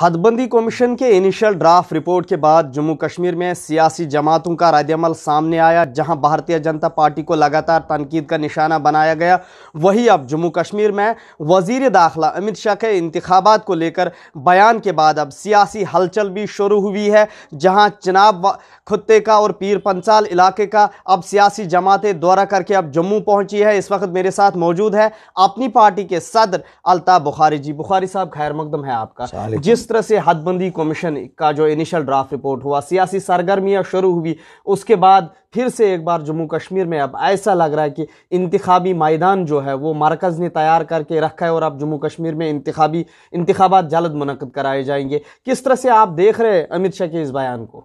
हदबंदी commission के initial draft report के बाद जम्मू कश्मीर में सियासी जमातों का रद्दमल सामने आया जहां भारतीय जनता पार्टी को लगातार तनकीद का निशाना बनाया गया वही अब जम्मू कश्मीर में वजीर दाखिला अमित शाह के इंतबात को लेकर बयान के बाद अब सियासी हलचल भी शुरू हुई है जहाँ चिनाब खुत्ते का और पीर पंचाल इलाके का अब सियासी जमातें दौरा करके अब जम्मू पहुँची है इस वक्त मेरे साथ मौजूद है अपनी पार्टी के सदर अलताफ़ बुखारी जी बुखारी साहब खैर मकदम है आपका जिस तरह से हदबंदी कमीशन का जो इनिशियल ड्राफ्ट रिपोर्ट हुआ सियासी सरगर्मियां शुरू हुई उसके बाद फिर से एक बार जम्मू कश्मीर में अब ऐसा लग रहा है कि इंतबी मैदान जो है वो मरकज़ ने तैयार करके रखा है और अब जम्मू कश्मीर में इंतबी इंतबात जल्द मुनद कराए जाएंगे किस तरह से आप देख रहे हैं अमित शाह के इस बयान को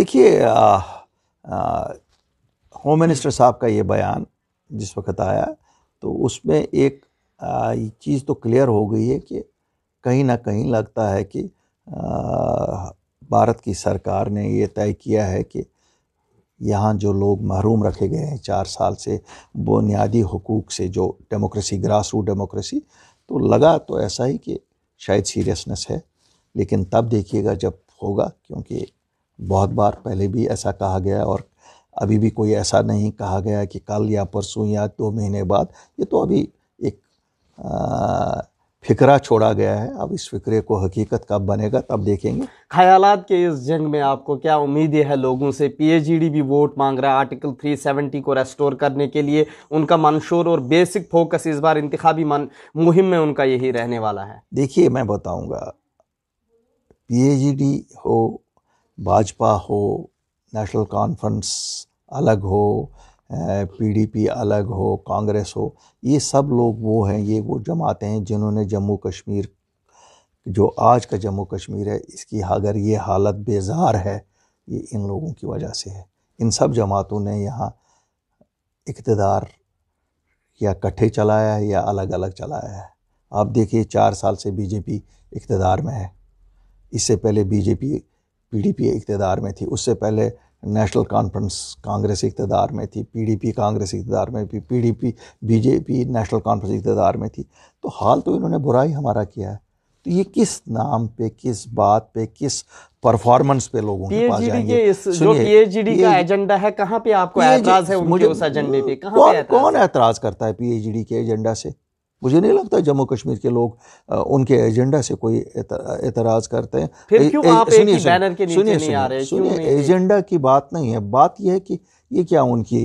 देखिए होम मिनिस्टर साहब का ये बयान जिस वक्त आया तो उसमें एक चीज़ तो क्लियर हो गई है कि कहीं ना कहीं लगता है कि भारत की सरकार ने ये तय किया है कि यहाँ जो लोग महरूम रखे गए हैं चार साल से बुनियादी हकूक़ से जो डेमोक्रेसी ग्रास रूट डेमोक्रेसी तो लगा तो ऐसा ही कि शायद सीरियसनेस है लेकिन तब देखिएगा जब होगा क्योंकि बहुत बार पहले भी ऐसा कहा गया और अभी भी कोई ऐसा नहीं कहा गया कि कल या परसों या दो महीने बाद ये तो अभी एक आ, फिक्रा छोड़ा गया है अब इस फिक्रे को हकीकत कब बनेगा तब देखेंगे ख्यालात के इस जंग में आपको क्या उम्मीद है लोगों से पीएचडी भी वोट मांग रहा है आर्टिकल 370 को रेस्टोर करने के लिए उनका मंशोर और बेसिक फोकस इस बार इंतबी मुहिम में उनका यही रहने वाला है देखिए मैं बताऊंगा पी हो भाजपा हो नेशनल कॉन्फ्रेंस अलग हो पीडीपी अलग हो कांग्रेस हो ये सब लोग वो हैं ये वो जमातें हैं जिन्होंने जम्मू कश्मीर जो आज का जम्मू कश्मीर है इसकी अगर ये हालत बेजार है ये इन लोगों की वजह से है इन सब जमातों ने यहाँ इकतदार या कट्ठे चलाया है या अलग अलग चलाया है आप देखिए चार साल से बीजेपी इकतदार में है इससे पहले बीजेपी पीडीपी इकतदार में थी उससे पहले नेशनल कॉन्फ्रेंस कांग्रेस इकतदार में थी पीडीपी कांग्रेस इकतदार में थी पीडीपी बीजेपी नेशनल कॉन्फ्रेंस इकतदार में थी तो हाल तो इन्होंने बुरा ही हमारा किया है तो ये किस नाम पे किस बात पे किस परफॉर्मेंस पे लोगों के पास जाएंगे जो पीएचडी का एजेंडा है कहाँ पे आपको एतराज है उनके उस एजेंडे पे कहाँ कौन, कौन एतराज करता है पीएचडी के एजेंडा से मुझे नहीं लगता जम्मू कश्मीर के लोग उनके एजेंडा से कोई एतराज़ करते हैं सुनिए सुनिए सुनिए एजेंडा की बात नहीं है बात यह है कि ये क्या उनकी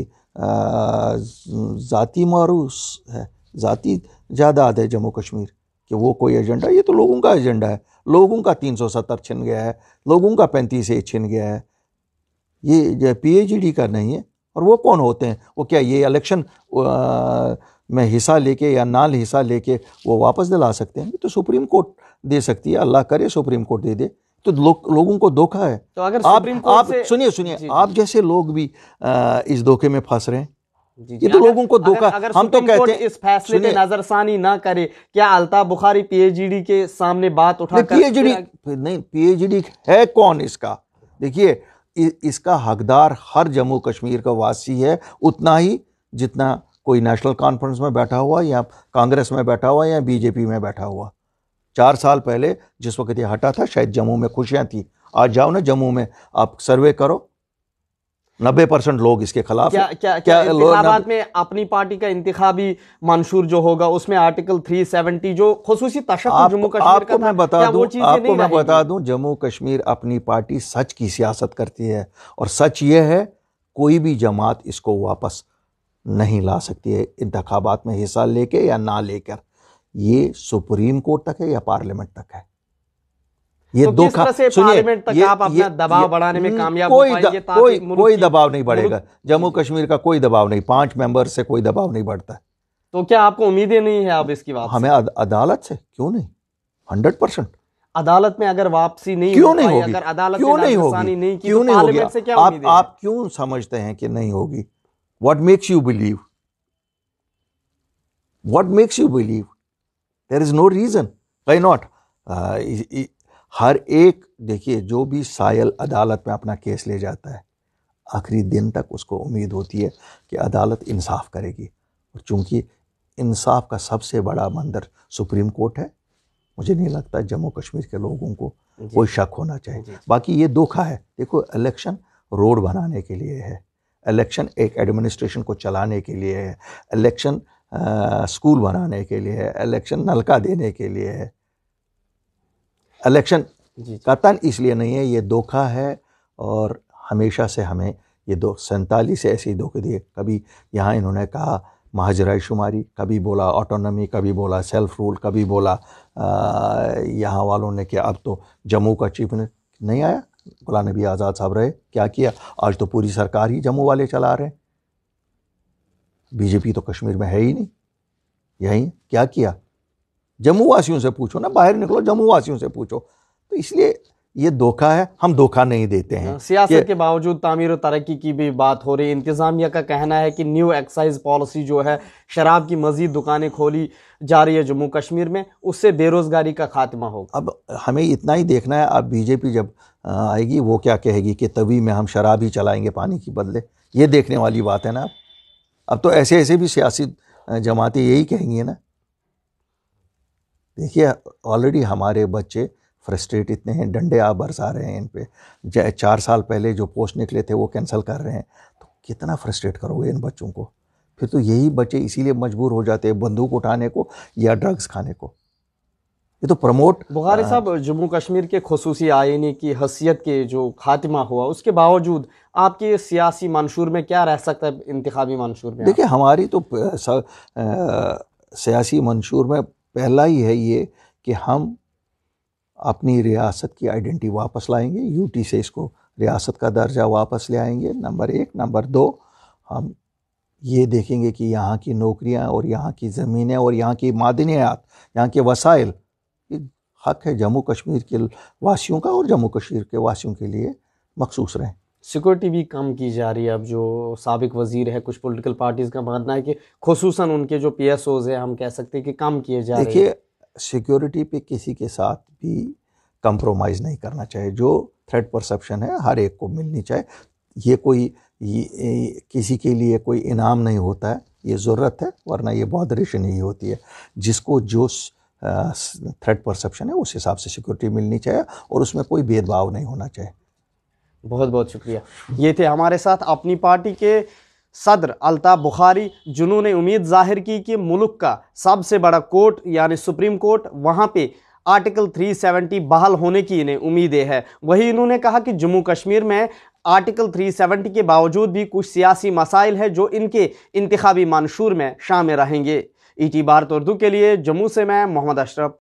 जाति मारूस है जाति जायदाद है जम्मू कश्मीर कि वो कोई एजेंडा ये तो लोगों का एजेंडा है लोगों का 370 छिन गया है लोगों का पैंतीस ए छिन गया है ये डी का नहीं है और वो कौन होते हैं वो क्या ये इलेक्शन में हिस्सा लेके या नाल हिस्सा लेके वो वापस दिला सकते हैं तो सुप्रीम कोर्ट दे सकती है अल्लाह करे सुप्रीम कोर्ट दे दे तो लो, लोगों को धोखा है तो अगर आप आप सुनिए सुनिए आप जैसे लोग भी आ, इस धोखे में फंस रहे हैं ये तो लोगों को धोखा हम तो कहते हैं इस फैसले पे नजरसानी ना करे क्या अलता बुखारी पीएचडी के सामने बात उठा पीएचडी नहीं पीएचडी है कौन इसका देखिए इसका हकदार हर जम्मू कश्मीर का वासी है उतना ही जितना कोई नेशनल कॉन्फ्रेंस में बैठा हुआ या कांग्रेस में बैठा हुआ या बीजेपी में बैठा हुआ चार साल पहले जिस वक्त ये हटा था शायद जम्मू में खुशियाँ थी आज जाओ ना जम्मू में आप सर्वे करो नब्बे परसेंट लोग इसके खिलाफ क्या क्या क्या, क्या इंतखाबात में अपनी पार्टी का इंतबी मंशूर जो होगा उसमें आर्टिकल 370 जो खसूसी जम्मू कश्मीर आपको मैं बता दूं आपको मैं बता दूं जम्मू कश्मीर अपनी पार्टी सच की सियासत करती है और सच ये है कोई भी जमात इसको वापस नहीं ला सकती है इंतबात में हिस्सा लेके या ना लेकर ये सुप्रीम कोर्ट तक है या पार्लियामेंट तक है ये तो दो पार्लियामेंट तक ये, आप अपना दबाव बढ़ाने में हम्म, कामयाब कोई द, कोई कोई दबाव नहीं बढ़ेगा जम्मू कश्मीर का कोई दबाव नहीं पांच मेंबर से कोई दबाव नहीं बढ़ता तो क्या आपको उम्मीदें नहीं है आप इसकी बात हमें अदालत से क्यों नहीं हंड्रेड परसेंट अदालत में अगर वापसी नहीं क्यों नहीं होगी अगर अदालत क्यों नहीं होगी तो क्यों नहीं होगी आप क्यों समझते हैं कि नहीं होगी What makes you believe? What makes you believe? There is no reason. Why not? Uh, हर एक देखिए जो भी सायल अदालत में अपना केस ले जाता है आखिरी दिन तक उसको उम्मीद होती है कि अदालत इंसाफ करेगी और चूंकि इंसाफ का सबसे बड़ा मंदिर सुप्रीम कोर्ट है मुझे नहीं लगता जम्मू कश्मीर के लोगों को कोई शक होना चाहिए बाकी ये धोखा है देखो इलेक्शन रोड बनाने के लिए है इलेक्शन एक एडमिनिस्ट्रेशन को चलाने के लिए है इलेक्शन स्कूल बनाने के लिए है इलेक्शन नलका देने के लिए है इलेक्शन कतन इसलिए नहीं है ये धोखा है और हमेशा से हमें ये दो सैंतालीस ऐसे ही धोखे दिए कभी यहाँ इन्होंने कहा महाजराई शुमारी कभी बोला ऑटोनमी कभी बोला सेल्फ रूल कभी बोला यहाँ वालों ने कि अब तो जम्मू का चीफ नहीं आया गुलाम नबी आज़ाद साहब रहे क्या किया आज तो पूरी सरकार ही जम्मू वाले चला रहे बीजेपी तो कश्मीर में है ही नहीं यही क्या किया जम्मू वासियों से पूछो ना बाहर निकलो जम्मू वासियों से पूछो तो इसलिए ये धोखा है हम धोखा नहीं देते हैं हाँ, सियासत के बावजूद तामीर और तरक्की की भी बात हो रही है इंतज़ामिया का कहना है कि न्यू एक्साइज पॉलिसी जो है शराब की मजीद दुकानें खोली जा रही है जम्मू कश्मीर में उससे बेरोज़गारी का खात्मा होगा अब हमें इतना ही देखना है अब बीजेपी जब आएगी वो क्या कहेगी कि तभी में हम शराब ही चलाएंगे पानी के बदले ये देखने वाली बात है ना अब अब तो ऐसे ऐसे भी सियासी जमातें यही कहेंगी ना देखिए ऑलरेडी हमारे बच्चे फ्रस्ट्रेट इतने हैं डंडे आप बरसा रहे हैं इन पर चार साल पहले जो पोस्ट निकले थे वो कैंसिल कर रहे हैं तो कितना फ्रस्ट्रेट करोगे इन बच्चों को फिर तो यही बच्चे इसीलिए मजबूर हो जाते हैं बंदूक उठाने को या ड्रग्स खाने को ये तो प्रमोट बुखारी साहब जम्मू कश्मीर के खसूसी आयनी की हसीियत के जो खात्मा हुआ उसके बावजूद आपके सियासी मंशूर में क्या रह सकता है इंतबी मंशूर में देखिए हमारी तो सियासी मंशूर में पहला ही है ये कि हम अपनी रियासत की आइडेंटिटी वापस लाएंगे यूटी से इसको रियासत का दर्जा वापस ले आएंगे नंबर एक नंबर दो हम ये देखेंगे कि यहाँ की नौकरियाँ और यहाँ की ज़मीनें और यहाँ की मादनियात यहाँ के वसाइल ये हक है जम्मू कश्मीर के वासियों का और जम्मू कश्मीर के वासियों के लिए मखसूस रहें सिक्योरिटी भी कम की जा रही है अब जो सबक वजीर है कुछ पॉलिटिकल पार्टीज़ का मानना है कि खसूस उनके जो पी एस ओज़ है हम कह सकते हैं कि कम किए जा रहे हैं सिक्योरिटी पे किसी के साथ भी कंप्रोमाइज़ नहीं करना चाहिए जो थ्रेड परसेप्शन है हर एक को मिलनी चाहिए ये कोई ये, किसी के लिए कोई इनाम नहीं होता है ये ज़रूरत है वरना ये बॉदरेशन ही होती है जिसको जो थ्रेड परसेप्शन है उस हिसाब से सिक्योरिटी मिलनी चाहिए और उसमें कोई भेदभाव नहीं होना चाहिए बहुत बहुत शुक्रिया ये थे हमारे साथ अपनी पार्टी के सदर अलता बुखारी जिन्होंने उम्मीद जाहिर की कि मुल्क का सबसे बड़ा कोर्ट यानी सुप्रीम कोर्ट वहाँ पे आर्टिकल 370 बहाल होने की इन्हें उम्मीदें हैं वहीं इन्होंने कहा कि जम्मू कश्मीर में आर्टिकल 370 के बावजूद भी कुछ सियासी मसाइल हैं जो इनके इंतबी मानशूर में शामिल रहेंगे ई टी भारत उर्दू के लिए जम्मू से मैं मोहम्मद अशरफ